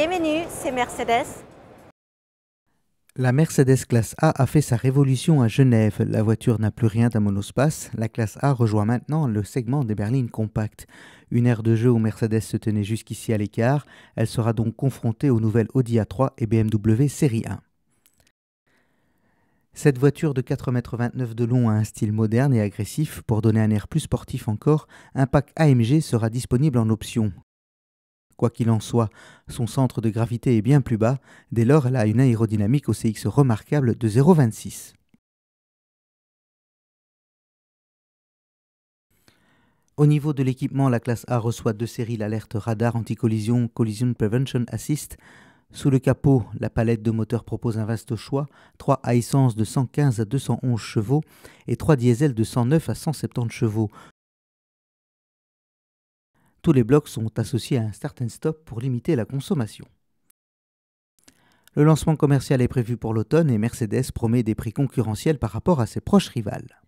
Bienvenue, c'est Mercedes. La Mercedes classe A a fait sa révolution à Genève. La voiture n'a plus rien d'un monospace. La classe A rejoint maintenant le segment des berlines compactes. Une ère de jeu où Mercedes se tenait jusqu'ici à l'écart. Elle sera donc confrontée aux nouvelles Audi A3 et BMW série 1. Cette voiture de 4,29 m de long a un style moderne et agressif. Pour donner un air plus sportif encore, un pack AMG sera disponible en option. Quoi qu'il en soit, son centre de gravité est bien plus bas, dès lors elle a une aérodynamique au CX remarquable de 0,26. Au niveau de l'équipement, la classe A reçoit de série l'alerte radar anti-collision Collision Prevention Assist. Sous le capot, la palette de moteurs propose un vaste choix 3 à essence de 115 à 211 chevaux et 3 diesel de 109 à 170 chevaux. Tous les blocs sont associés à un start and stop pour limiter la consommation. Le lancement commercial est prévu pour l'automne et Mercedes promet des prix concurrentiels par rapport à ses proches rivales.